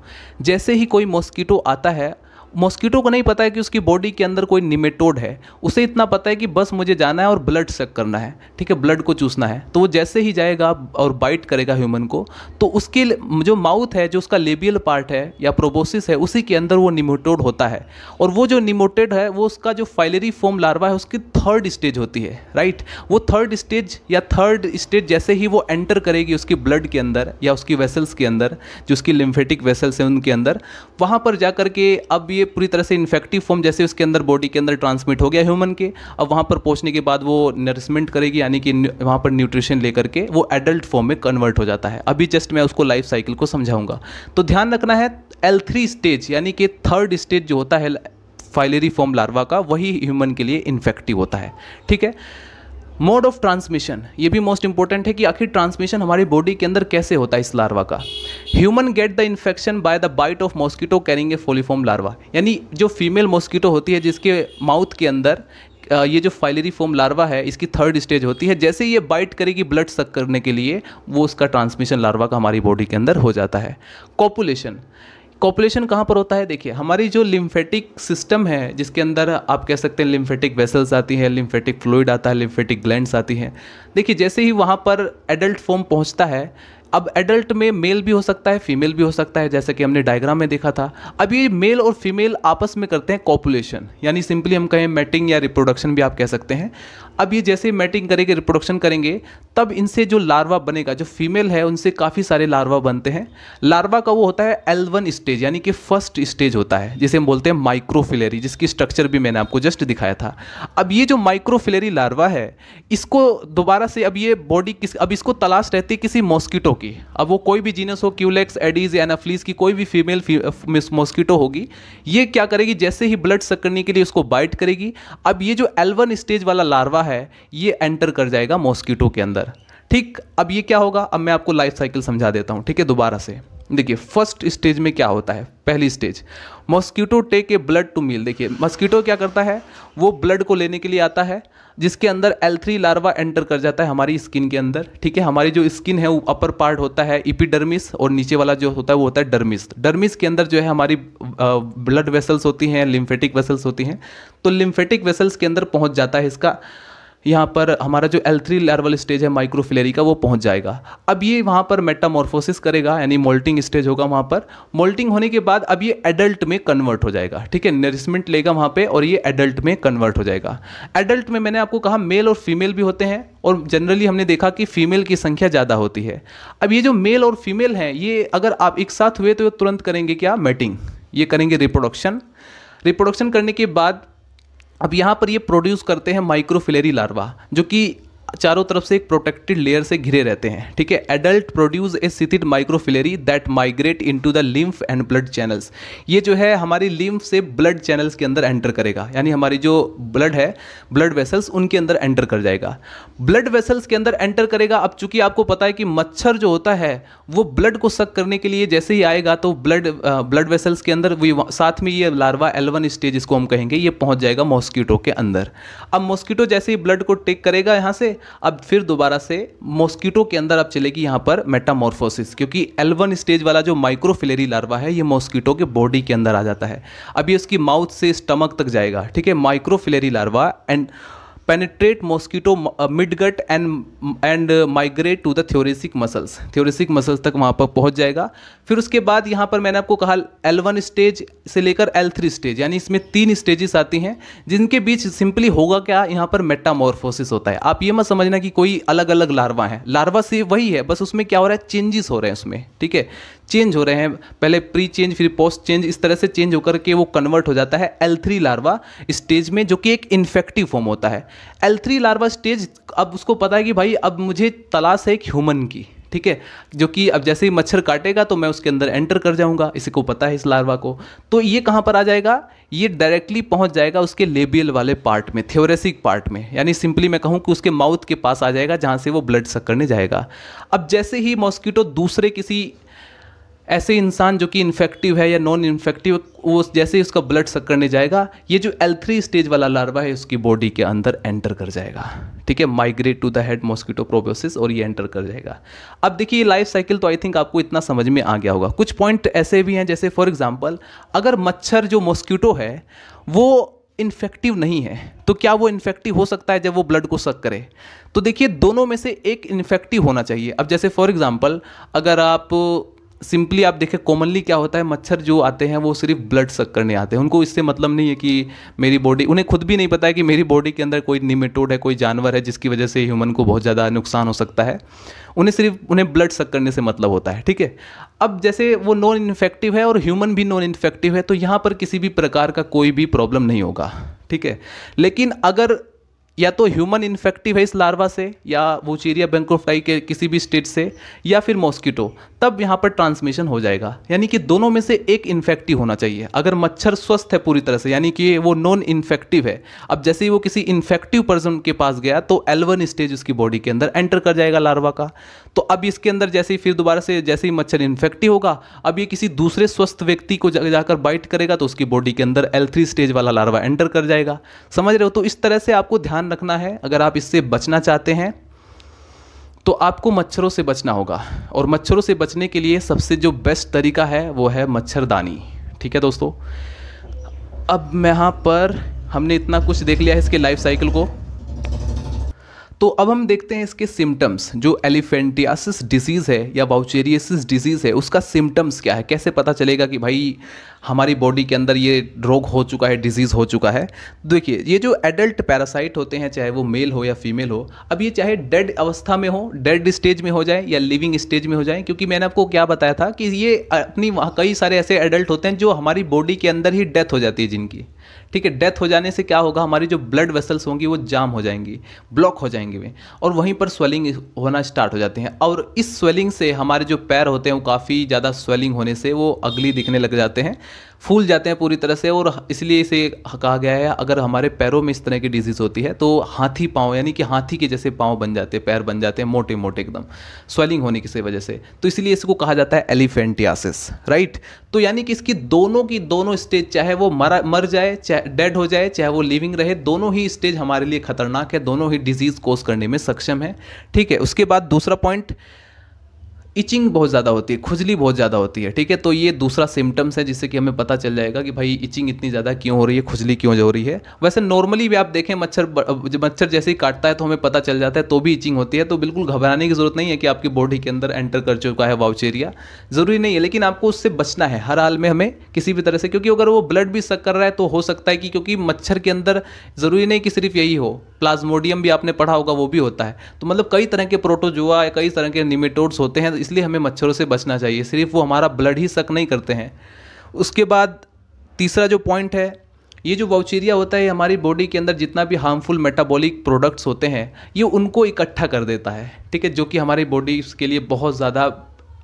जैसे ही कोई मॉस्किटो आता है मॉस्किटो को नहीं पता है कि उसकी बॉडी के अंदर कोई निमेटोड है उसे इतना पता है कि बस मुझे जाना है और ब्लड सेक करना है ठीक है ब्लड को चूसना है तो वो जैसे ही जाएगा और बाइट करेगा ह्यूमन को तो उसके जो माउथ है जो उसका लेबियल पार्ट है या प्रोबोसिस है उसी के अंदर वो निमोटोड होता है और वो जो निमोटेड है वो उसका जो फाइलरी फॉर्म लार्वा है उसकी थर्ड स्टेज होती है राइट वो थर्ड स्टेज या थर्ड स्टेज जैसे ही वो एंटर करेगी उसकी ब्लड के अंदर या उसकी वेसल्स के अंदर जो उसकी लिम्फेटिक वेसल्स हैं उनके अंदर वहाँ पर जा के अब ये ये पूरी तरह से इन्फेक्टिव फॉर्म जैसे उसके अंदर बॉडी के अंदर ट्रांसमिट हो गया ह्यूमन के अब वहाँ पर पहुँचने के बाद वो नरिशमेंट करेगी यानी कि वहाँ पर न्यूट्रिशन लेकर के वो एडल्ट फॉर्म में कन्वर्ट हो जाता है अभी जस्ट मैं उसको लाइफ साइकिल को समझाऊंगा तो ध्यान रखना है एल स्टेज यानी कि थर्ड स्टेज जो होता है फाइलेरी फॉर्म लार्वा का वही ह्यूमन के लिए इन्फेक्टिव होता है ठीक है मोड ऑफ ट्रांसमिशन ये भी मोस्ट इंपॉर्टेंट है कि आखिर ट्रांसमिशन हमारी बॉडी के अंदर कैसे होता है इस लार्वा का human get the infection by the bite of mosquito carrying a filariform larva यानी जो फीमेल मॉस्किटो होती है जिसके माउथ के अंदर ये जो फाइलेरी फॉर्म लार्वा है इसकी थर्ड स्टेज होती है जैसे ये बाइट करेगी ब्लड सक करने के लिए वो उसका ट्रांसमिशन लार्वा का हमारी बॉडी के अंदर हो जाता है कॉपुलेशन कॉपुलेशन कहाँ पर होता है देखिए हमारी जो लिम्फेटिक सिस्टम है जिसके अंदर आप कह सकते हैं लिम्फेटिक वेसल्स आती है लिम्फेटिक फ्लूइड आता है लिम्फेटिक ग्लैंड्स आती हैं देखिए जैसे ही वहाँ पर एडल्ट फॉर्म पहुँचता है अब एडल्ट में मेल भी हो सकता है फीमेल भी हो सकता है जैसे कि हमने डायग्राम में देखा था अब ये मेल और फीमेल आपस में करते हैं कॉपुलेशन यानी सिंपली हम कहें मेटिंग या रिप्रोडक्शन भी आप कह सकते हैं अब ये जैसे मैटिंग करेंगे रिप्रोडक्शन करेंगे तब इनसे जो लार्वा बनेगा जो फीमेल है उनसे काफ़ी सारे लार्वा बनते हैं लार्वा का वो होता है एल स्टेज यानी कि फर्स्ट स्टेज होता है जिसे हम बोलते हैं माइक्रोफिलेरी जिसकी स्ट्रक्चर भी मैंने आपको जस्ट दिखाया था अब ये जो माइक्रोफिलेरी लार्वा है इसको दोबारा से अब ये बॉडी किस अब इसको तलाश रहती है किसी मॉस्किटो की अब वो कोई भी जीनस हो क्यूलेक्स एडीज एनाफ्लीस की कोई भी फीमेल मॉस्किटो होगी ये क्या करेगी जैसे ही ब्लड सक करने के लिए उसको बाइट करेगी अब ये जो एल्वन स्टेज वाला लार्वा है है ये एंटर कर जाएगा मॉस्किटो के अंदर ठीक अब ये क्या होगा अब मैं आपको लाइफ साइकिल समझा देता हूँ ठीक है दोबारा से देखिए फर्स्ट स्टेज में क्या होता है पहली stage mosquito take a blood to meal देखिए मॉस्किटो क्या करता है वो ब्लड को लेने के लिए आता है जिसके अंदर एल थ्री लार्वा एंटर कर जाता है हमारी स्किन के अंदर ठीक है हमारी जो स्किन है वो अपर पार्ट होता है इपीडर्मिस और नीचे वाला जो होता है वो होता है डर्मिस डर्मिस के अंदर जो है हमारी ब्लड वेसल्स होती हैं लिम्फेटिक वेसल्स होती हैं तो लिम्फेटिक वेसल्स के अंदर पहुँच जाता है इसका यहाँ पर हमारा जो L3 थ्री लेवल स्टेज है माइक्रोफिलेरी का वो पहुँच जाएगा अब ये वहाँ पर मेटामॉर्फोसिस करेगा यानी मोल्टिंग स्टेज होगा वहाँ पर मोल्टिंग होने के बाद अब ये एडल्ट में कन्वर्ट हो जाएगा ठीक है नरिशमेंट लेगा वहाँ पर और ये एडल्ट में कन्वर्ट हो जाएगा एडल्ट में मैंने आपको कहा मेल और फीमेल भी होते हैं और जनरली हमने देखा कि फीमेल की संख्या ज़्यादा होती है अब ये जो मेल और फीमेल हैं ये अगर आप एक साथ हुए तो तुरंत करेंगे क्या मेटिंग ये करेंगे रिप्रोडक्शन रिप्रोडक्शन करने के बाद अब यहाँ पर ये प्रोड्यूस करते हैं माइक्रोफिलेरी लार्वा जो कि चारों तरफ से एक प्रोटेक्टेड लेयर से घिरे रहते हैं ठीक है adult produce a sheathed microfilariae that migrate into the lymph and blood channels ये जो है हमारी लिम्फ से ब्लड चैनल्स के अंदर एंटर करेगा यानी हमारी जो ब्लड है ब्लड वेसल्स उनके अंदर एंटर कर जाएगा ब्लड वेसल्स के अंदर एंटर करेगा अब चूंकि आपको पता है कि मच्छर जो होता है वो ब्लड को सक करने के लिए जैसे ही आएगा तो ब्लड ब्लड वेसल्स के अंदर साथ में ये लार्वा एलवन स्टेज इसको हम कहेंगे ये पहुंच जाएगा मॉस्किटो के अंदर अब मॉस्किटो जैसे ही ब्लड को टेक करेगा यहाँ से अब फिर दोबारा से मॉस्किटो के अंदर अब चलेगी यहाँ पर मेटामॉर्फोसिस क्योंकि एलवन स्टेज वाला जो माइक्रोफिलेरी लार्वा है ये मॉस्किटो के बॉडी के अंदर आ जाता है अब ये उसकी माउथ से स्टमक तक जाएगा ठीक है microfilariae larva and penetrate mosquito midgut and and migrate to the thoracic muscles thoracic muscles तक वहाँ पर पहुँच जाएगा फिर उसके बाद यहाँ पर मैंने आपको कहा एल वन स्टेज से लेकर एल थ्री स्टेज यानी इसमें तीन स्टेजेस आती हैं जिनके बीच सिंपली होगा क्या यहाँ पर मेटामोरफोसिस होता है आप ये मत समझना कि कोई अलग अलग लार्वा है लार्वा से वही है बस उसमें क्या हो रहा है चेंजेस हो रहे हैं उसमें ठीक है चेंज हो रहे हैं पहले प्री चेंज फिर पोस्ट चेंज इस तरह से चेंज होकर के वो कन्वर्ट हो जाता है एल थ्री लार्वा स्टेज में जो कि एक इन्फेक्टिव फॉर्म होता है एल थ्री लार्वा स्टेज अब उसको पता है कि भाई अब मुझे तलाश है एक ह्यूमन की ठीक है जो कि अब जैसे ही मच्छर काटेगा तो मैं उसके अंदर एंटर कर जाऊंगा इसी को पता है इस लार्वा को तो ये कहाँ पर आ जाएगा ये डायरेक्टली पहुंच जाएगा उसके लेबियल वाले पार्ट में थ्योरेसिक पार्ट में यानी सिंपली मैं कहूँ कि उसके माउथ के पास आ जाएगा जहाँ से वो ब्लड सक करने जाएगा अब जैसे ही मॉस्किटो दूसरे किसी ऐसे इंसान जो कि इन्फेक्टिव है या नॉन इन्फेक्टिव वो जैसे ही उसका ब्लड सक करने जाएगा ये जो एल थ्री स्टेज वाला लार्वा है उसकी बॉडी के अंदर एंटर कर जाएगा ठीक है migrate to the head mosquito proboscis और ये एंटर कर जाएगा अब देखिए लाइफ साइकिल तो आई थिंक आपको इतना समझ में आ गया होगा कुछ पॉइंट ऐसे भी हैं जैसे फॉर एग्जाम्पल अगर मच्छर जो मॉस्किटो है वो इन्फेक्टिव नहीं है तो क्या वो इन्फेक्टिव हो सकता है जब वो ब्लड को सक करे तो देखिए दोनों में से एक इन्फेक्टिव होना चाहिए अब जैसे फॉर एग्ज़ाम्पल अगर आप सिंपली आप देखें कॉमनली क्या होता है मच्छर जो आते हैं वो सिर्फ ब्लड सक करने आते हैं उनको इससे मतलब नहीं है कि मेरी बॉडी उन्हें खुद भी नहीं पता है कि मेरी बॉडी के अंदर कोई निमेटोड है कोई जानवर है जिसकी वजह से ह्यूमन को बहुत ज़्यादा नुकसान हो सकता है उन्हें सिर्फ उन्हें ब्लड सक करने से मतलब होता है ठीक है अब जैसे वो नॉन इन्फेक्टिव है और ह्यूमन भी नॉन इन्फेक्टिव है तो यहाँ पर किसी भी प्रकार का कोई भी प्रॉब्लम नहीं होगा ठीक है लेकिन अगर या तो ह्यूमन इन्फेक्टिव है इस लार्वा से या वो चीरिया बैंकोफ्लाई के किसी भी स्टेट से या फिर मॉस्किटो तब यहाँ पर ट्रांसमिशन हो जाएगा यानी कि दोनों में से एक इन्फेक्टिव होना चाहिए अगर मच्छर स्वस्थ है पूरी तरह से यानी कि वो नॉन इन्फेक्टिव है अब जैसे ही वो किसी इन्फेक्टिव पर्सन के पास गया तो एलवन स्टेज उसकी बॉडी के अंदर एंटर कर जाएगा लार्वा का तो अब इसके अंदर जैसे ही फिर दोबारा से जैसे ही मच्छर इन्फेक्टिव होगा अब ये किसी दूसरे स्वस्थ व्यक्ति को जाकर बाइट करेगा तो उसकी बॉडी के अंदर एल स्टेज वाला लार्वा एंटर कर जाएगा समझ रहे हो तो इस तरह से आपको ध्यान ध्यान रखना है अगर आप इससे बचना चाहते हैं तो आपको मच्छरों से बचना होगा और मच्छरों से बचने के लिए सबसे जो बेस्ट तरीका है वो है मच्छरदानी ठीक है दोस्तों अब यहाँ पर हमने इतना कुछ देख लिया है इसके लाइफ साइकिल को तो अब हम देखते हैं इसके सिम्टम्स जो एलिफेंटियासिस डिजीज़ है या बाउचेरियसिस डिजीज़ है उसका सिम्टम्स क्या है कैसे पता चलेगा कि भाई हमारी बॉडी के अंदर ये रोग हो चुका है डिजीज़ हो चुका है देखिए ये जो एडल्ट पैरासाइट होते हैं चाहे वो मेल हो या फीमेल हो अब ये चाहे डेड अवस्था में हो डेड स्टेज में हो जाए या लिविंग स्टेज में हो जाए क्योंकि मैंने आपको क्या बताया था कि ये अपनी कई सारे ऐसे एडल्ट होते हैं जो हमारी बॉडी के अंदर ही डेथ हो जाती है जिनकी ठीक है डेथ हो जाने से क्या होगा हमारी जो ब्लड वेसल्स होंगी वो जाम हो जाएंगी ब्लॉक हो जाएंगी वे और वहीं पर स्वेलिंग होना स्टार्ट हो जाते हैं और इस स्वेलिंग से हमारे जो पैर होते हैं वो काफ़ी ज़्यादा स्वेलिंग होने से वो अगली दिखने लग जाते हैं फूल जाते हैं पूरी तरह से और इसलिए इसे कहा गया है अगर हमारे पैरों में इस तरह की डिजीज़ होती है तो हाथी पाँव यानी कि हाथी के जैसे पाँव बन जाते हैं पैर बन जाते हैं मोटे मोटे एकदम स्वेलिंग होने की वजह से तो इसलिए इसको कहा जाता है एलिफेंटियासिस राइट तो यानी कि इसकी दोनों की दोनों स्टेज चाहे वो मरा मर जाए चाहे डेड हो जाए चाहे वो लिविंग रहे दोनों ही स्टेज हमारे लिए खतरनाक है दोनों ही डिजीज़ कोस करने में सक्षम है ठीक है उसके बाद दूसरा पॉइंट इचिंग बहुत ज़्यादा होती है खुजली बहुत ज़्यादा होती है ठीक है तो ये दूसरा सिम्टम्स है जिससे कि हमें पता चल जाएगा कि भाई इचिंग इतनी ज़्यादा क्यों हो रही है खुजली क्यों हो रही है वैसे नॉर्मली भी आप देखें मच्छर मच्छर जैसे ही काटता है तो हमें पता चल जाता है तो भी इचिंग होती है तो बिल्कुल घबराने की ज़रूरत नहीं है कि आपकी बॉडी के अंदर एंटर कर चुका है वाउचेरिया ज़रूरी नहीं है लेकिन आपको उससे बचना है हर हाल में हमें किसी भी तरह से क्योंकि अगर वो ब्लड भी सक कर रहा है तो हो सकता है कि क्योंकि मच्छर के अंदर ज़रूरी नहीं कि सिर्फ यही हो प्लाज्मोडियम भी आपने पढ़ा होगा वो भी होता है तो मतलब कई तरह के प्रोटोजुआ कई तरह के निमेटोड्स होते हैं इसलिए हमें मच्छरों से बचना चाहिए सिर्फ वो हमारा ब्लड ही सक नहीं करते हैं उसके बाद तीसरा जो पॉइंट है ये जो वाउचीरिया होता है हमारी बॉडी के अंदर जितना भी हार्मफुल मेटाबॉलिक प्रोडक्ट्स होते हैं ये उनको इकट्ठा कर देता है ठीक है जो कि हमारी बॉडी के लिए बहुत ज़्यादा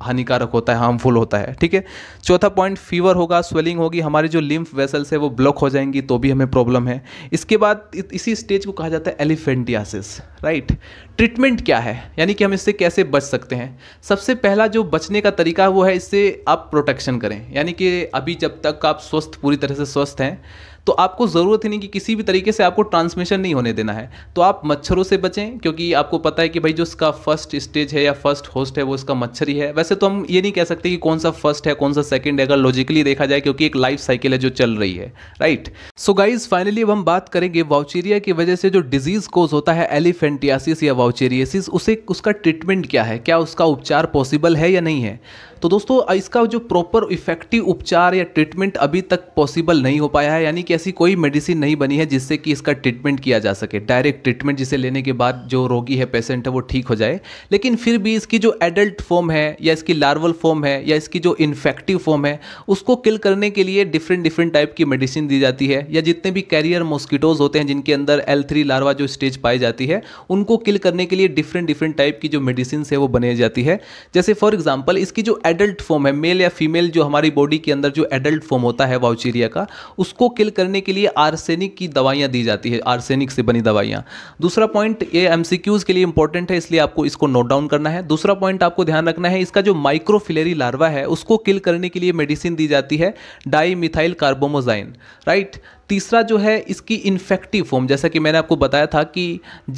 हानिकारक होता है हार्मफुल होता है ठीक है चौथा पॉइंट फीवर होगा स्वेलिंग होगी हमारी जो लिम्फ वेसल्स है वो ब्लॉक हो जाएंगी तो भी हमें प्रॉब्लम है इसके बाद इसी स्टेज को कहा जाता है एलिफेंटियासिस राइट ट्रीटमेंट क्या है यानी कि हम इससे कैसे बच सकते हैं सबसे पहला जो बचने का तरीका वो है इससे आप प्रोटेक्शन करें यानी कि अभी जब तक आप स्वस्थ पूरी तरह से स्वस्थ हैं तो आपको ज़रूरत ही नहीं कि किसी भी तरीके से आपको ट्रांसमिशन नहीं होने देना है तो आप मच्छरों से बचें क्योंकि आपको पता है कि भाई जो इसका फर्स्ट स्टेज है या फर्स्ट होस्ट है वो इसका मच्छर ही है वैसे तो हम ये नहीं कह सकते कि कौन सा फर्स्ट है कौन सा सेकेंड है अगर लॉजिकली देखा जाए क्योंकि एक लाइफ साइकिल है जो चल रही है राइट सो गाइज फाइनली अब हम बात करेंगे वाउचेरिया की वजह से जो डिजीज़ कोज होता है एलिफेंटियासिस या वाउचेरियासिस उसे उसका ट्रीटमेंट क्या है क्या उसका उपचार पॉसिबल है या नहीं है तो दोस्तों इसका जो प्रॉपर इफेक्टिव उपचार या ट्रीटमेंट अभी तक पॉसिबल नहीं हो पाया है यानी कि ऐसी कोई मेडिसिन नहीं बनी है जिससे कि इसका ट्रीटमेंट किया जा सके डायरेक्ट ट्रीटमेंट जिसे लेने के बाद जो रोगी है पेशेंट है वो ठीक हो जाए लेकिन फिर भी इसकी जो एडल्ट फॉर्म है या इसकी लार्वल फॉर्म है या इसकी जो इन्फेक्टिव फॉर्म है उसको किल करने के लिए डिफरेंट डिफरेंट टाइप की मेडिसिन दी जाती है या जितने भी कैरियर मॉस्किटोज होते हैं जिनके अंदर एल थ्री लार्वा जो स्टेज पाई जाती है उनको किल करने के लिए डिफरेंट डिफरेंट टाइप की जो मेडिसिन है वो बनाई जाती है जैसे फॉर एग्जाम्पल इसकी जो एड एडल्ट फॉर्म है मेल या फीमेल जो हमारी बॉडी के अंदर जो एडल्ट फॉर्म होता है वाउचीरिया का उसको किल करने के लिए आर्सेनिक की दवाइयाँ दी जाती है आर्सेनिक से बनी दवाइयाँ दूसरा पॉइंट ये एम के लिए इंपॉर्टेंट है इसलिए आपको इसको नोट डाउन करना है दूसरा पॉइंट आपको ध्यान रखना है इसका जो माइक्रोफिलेरी लार्वा है उसको किल करने के लिए मेडिसिन दी जाती है डाई मिथाइल कार्बोमोजाइन राइट तीसरा जो है इसकी इन्फेक्टिव फॉर्म जैसा कि मैंने आपको बताया था कि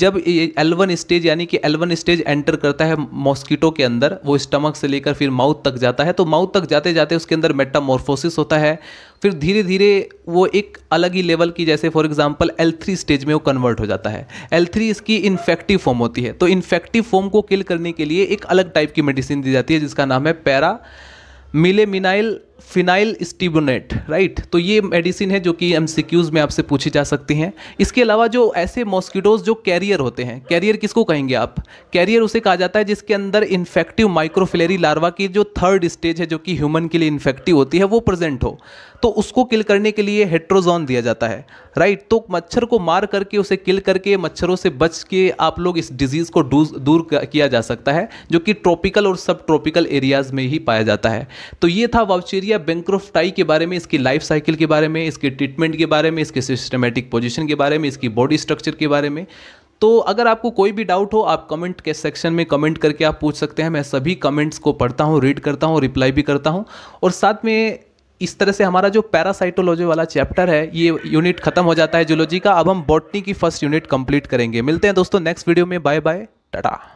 जब एलवन स्टेज यानी कि एलवन स्टेज एंटर करता है मॉस्किटो के अंदर वो स्टमक से लेकर फिर माउथ तक जाता है तो माउथ तक जाते जाते उसके अंदर मेटामोरफोसिस होता है फिर धीरे धीरे वो एक अलग ही लेवल की जैसे for example L three stage में वो कन्वर्ट हो जाता है एल थ्री इसकी इन्फेक्टिव फॉर्म होती है तो इन्फेक्टिव फॉर्म को किल करने के लिए एक अलग टाइप की मेडिसिन दी जाती है जिसका नाम है पैरा मिले मिनाइल फिनाइल स्टिबोनेट राइट तो ये मेडिसिन है जो कि एम में आपसे पूछी जा सकती हैं इसके अलावा जो ऐसे मॉस्किटोज जो कैरियर होते हैं कैरियर किसको कहेंगे आप कैरियर उसे कहा जाता है जिसके अंदर इन्फेक्टिव माइक्रोफिलेरी लार्वा की जो थर्ड स्टेज है जो कि ह्यूमन के लिए इन्फेक्टिव होती है वो प्रेजेंट हो तो उसको किल करने के लिए हेट्रोजोन दिया जाता है राइट तो मच्छर को मार करके उसे किल करके मच्छरों से बच के आप लोग इस डिज़ीज़ को दूर किया जा सकता है जो कि ट्रॉपिकल और सब ट्रॉपिकल एरियाज़ में ही पाया जाता है तो ये था वाउचेरिया विक्टोरिया बैंक्रोफ्टाई के बारे में इसकी लाइफ साइकिल के बारे में इसके ट्रीटमेंट के बारे में इसके सिस्टमेटिक पोजिशन के बारे में इसकी बॉडी स्ट्रक्चर के बारे में तो अगर आपको कोई भी डाउट हो आप कमेंट के सेक्शन में कमेंट करके आप पूछ सकते हैं मैं सभी कमेंट्स को पढ़ता हूँ रीड करता हूँ रिप्लाई भी करता हूँ और साथ में इस तरह से हमारा जो पैरासाइटोलॉजी वाला चैप्टर है ये यूनिट खत्म हो जाता है जोलॉजी का अब हम बॉटनी की फर्स्ट यूनिट कंप्लीट करेंगे मिलते हैं दोस्तों नेक्स्ट वीडियो में बाय बाय टाटा